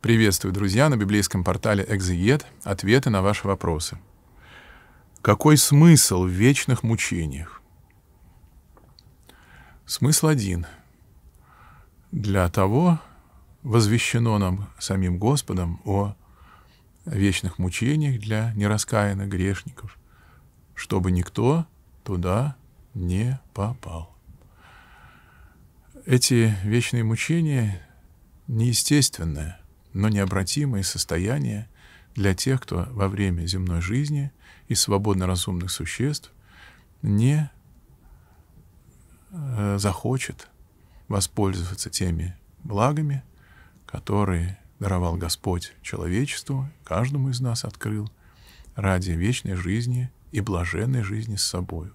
Приветствую, друзья, на библейском портале «Экзегет» ответы на ваши вопросы. Какой смысл в вечных мучениях? Смысл один. Для того возвещено нам самим Господом о вечных мучениях для нераскаянных грешников, чтобы никто туда не попал. Эти вечные мучения неестественные – но необратимые состояния для тех, кто во время земной жизни из свободно разумных существ не э, захочет воспользоваться теми благами, которые даровал Господь человечеству, каждому из нас открыл, ради вечной жизни и блаженной жизни с собою.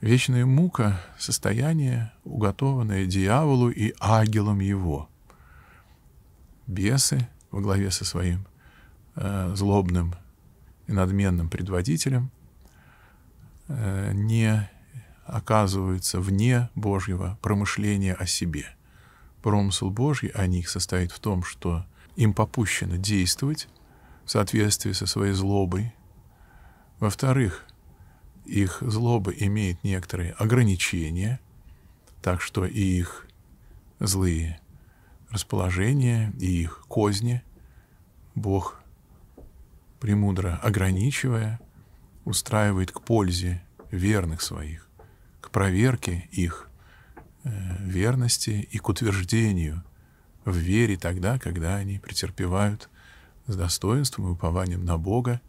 Вечная мука — состояние, уготованное дьяволу и ангелом его — бесы во главе со своим э, злобным и надменным предводителем э, не оказываются вне Божьего промышления о себе. Промысл Божий о них состоит в том, что им попущено действовать в соответствии со своей злобой. Во-вторых, их злоба имеет некоторые ограничения, так что и их злые расположение и их козни, Бог, премудро ограничивая, устраивает к пользе верных своих, к проверке их э, верности и к утверждению в вере тогда, когда они претерпевают с достоинством и упованием на Бога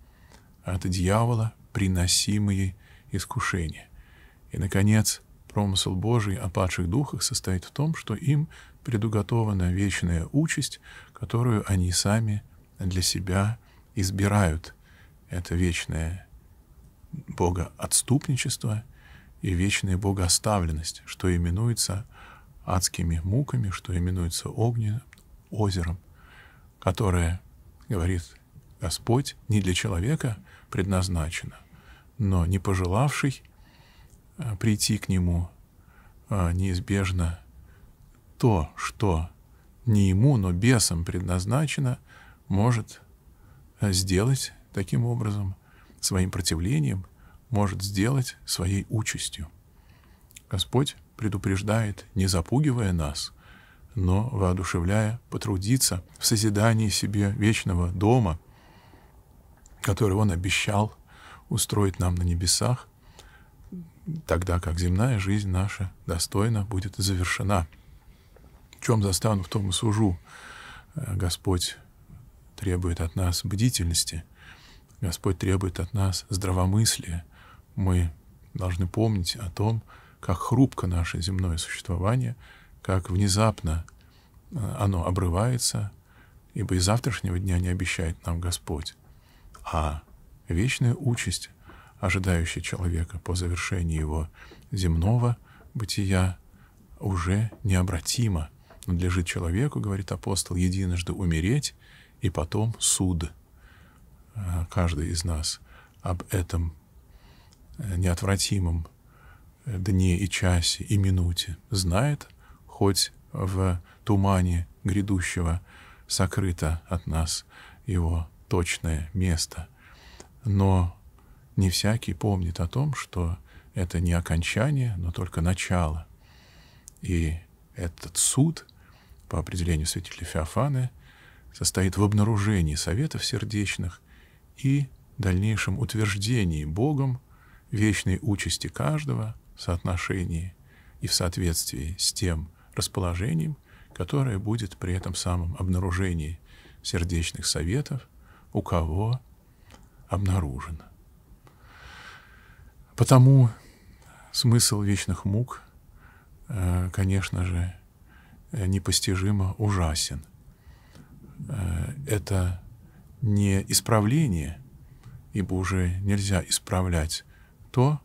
от дьявола приносимые искушения. И, наконец, — Промысел Божий о падших духах состоит в том, что им предуготована вечная участь, которую они сами для себя избирают. Это вечное богоотступничество и вечная богооставленность, что именуется адскими муками, что именуется огненным озером, которое, говорит Господь, не для человека предназначено, но не пожелавший — Э, прийти к нему э, неизбежно то, что не ему, но бесам предназначено, может э, сделать таким образом, своим противлением, может сделать своей участью. Господь предупреждает, не запугивая нас, но воодушевляя потрудиться в созидании себе вечного дома, который Он обещал устроить нам на небесах, тогда как земная жизнь наша достойно будет завершена. В чем застану, в том и сужу. Э, Господь требует от нас бдительности, Господь требует от нас здравомыслия. Мы должны помнить о том, как хрупко наше земное существование, как внезапно э, оно обрывается, ибо и завтрашнего дня не обещает нам Господь. А вечная участь ожидающий человека по завершении его земного бытия, уже необратимо. Надлежит человеку, говорит апостол, единожды умереть и потом суд. А, каждый из нас об этом э, неотвратимом э, дне и часе и минуте знает, хоть в тумане грядущего сокрыто от нас его точное место. Но не всякий помнит о том, что это не окончание, но только начало. И этот суд, по определению святителя Феофана, состоит в обнаружении советов сердечных и дальнейшем утверждении Богом вечной участи каждого в соотношении и в соответствии с тем расположением, которое будет при этом самом обнаружении сердечных советов, у кого обнаружено. Потому смысл вечных мук, э, конечно же, э, непостижимо ужасен. Э, это не исправление, ибо уже нельзя исправлять то,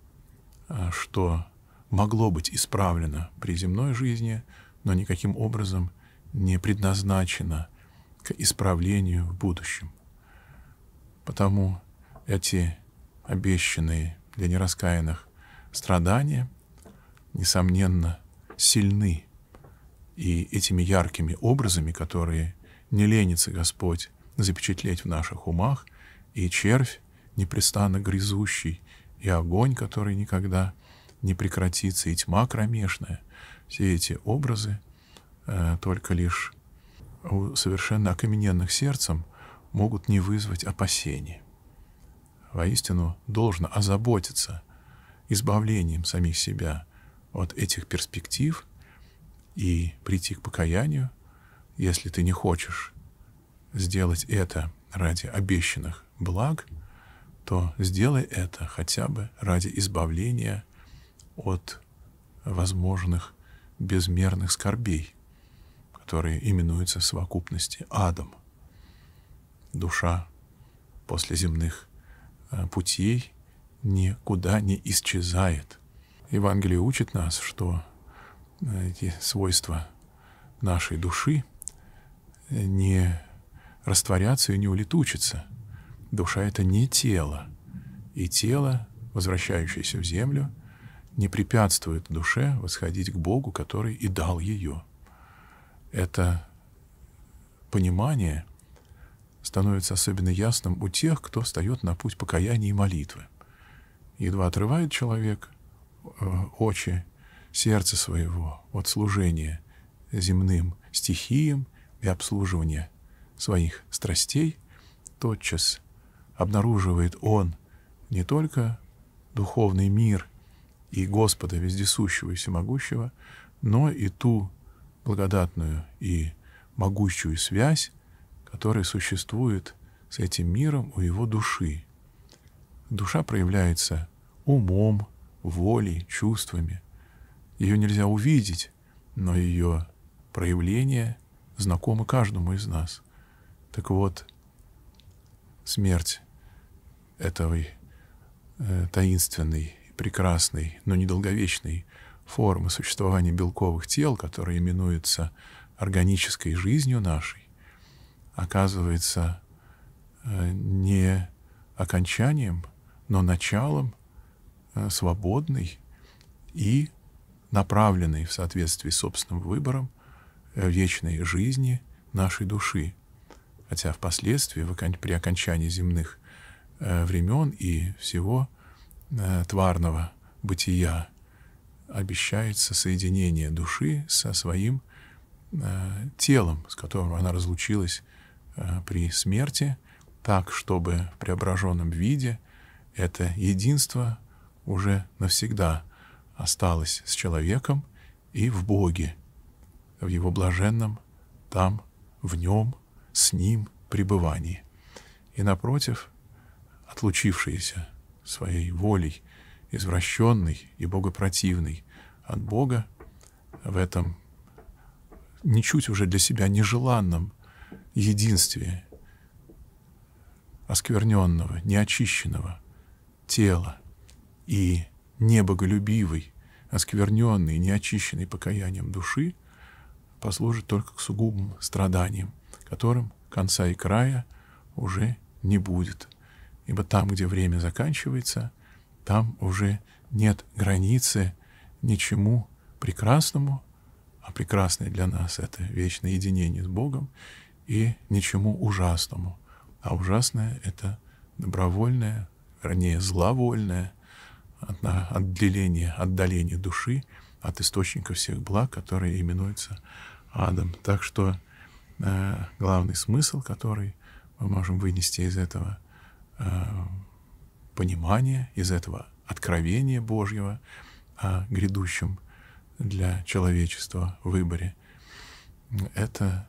что могло быть исправлено при земной жизни, но никаким образом не предназначено к исправлению в будущем. Потому эти обещанные для нераскаянных страдания, несомненно, сильны. И этими яркими образами, которые не ленится Господь запечатлеть в наших умах, и червь, непрестанно грызущий, и огонь, который никогда не прекратится, и тьма кромешная, все эти образы э, только лишь у совершенно окамененных сердцем могут не вызвать опасений воистину должно озаботиться избавлением самих себя от этих перспектив и прийти к покаянию, если ты не хочешь сделать это ради обещанных благ, то сделай это хотя бы ради избавления от возможных безмерных скорбей, которые именуются совокупности адом. Душа после земных Э, путей никуда не исчезает. Евангелие учит нас, что э, эти свойства нашей души э, не растворятся и не улетучатся. Душа — это не тело, и тело, возвращающееся в землю, не препятствует душе восходить к Богу, который и дал ее. Это понимание становится особенно ясным у тех, кто встает на путь покаяния и молитвы. Едва отрывает человек э, очи, сердце своего от служения земным стихиям и обслуживания своих страстей, тотчас обнаруживает он не только духовный мир и Господа вездесущего и всемогущего, но и ту благодатную и могущую связь, который существует с этим миром у его души. Душа проявляется умом, волей, чувствами. Ее нельзя увидеть, но ее проявление знакомо каждому из нас. Так вот, смерть этой э, таинственной, прекрасной, но недолговечной формы существования белковых тел, которая именуется органической жизнью нашей, оказывается э, не окончанием, но началом э, свободной и направленной в соответствии с собственным выбором э, вечной жизни нашей души. Хотя впоследствии, при окончании земных времен и всего тварного бытия, обещается соединение души со своим телом, с которым она разлучилась Э, при смерти, так, чтобы в преображенном виде это единство уже навсегда осталось с человеком и в Боге, в его блаженном, там, в нем, с ним пребывании. И напротив, отлучившийся своей волей, извращенный и богопротивный от Бога, в этом ничуть уже для себя нежеланном единстве оскверненного, неочищенного тела и небоголюбивой, оскверненной, неочищенной покаянием души послужит только к сугубым страданиям, которым конца и края уже не будет. Ибо там, где время заканчивается, там уже нет границы ничему прекрасному, а прекрасное для нас — это вечное единение с Богом, и ничему ужасному. А ужасное — это добровольное, вернее, зловольное отделение, отдаление души от источника всех благ, который именуется адом. Так что э, главный смысл, который мы можем вынести из этого э, понимания, из этого откровения Божьего о грядущем для человечества выборе, это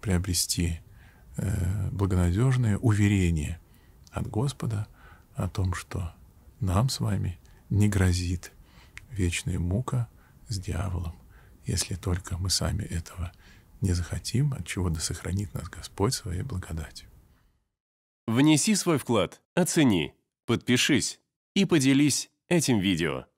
приобрести э, благонадежное уверение от Господа о том, что нам с вами не грозит вечная мука с дьяволом, если только мы сами этого не захотим, от чего да сохранит нас Господь своей благодатью. Внеси свой вклад, оцени, подпишись и поделись этим видео.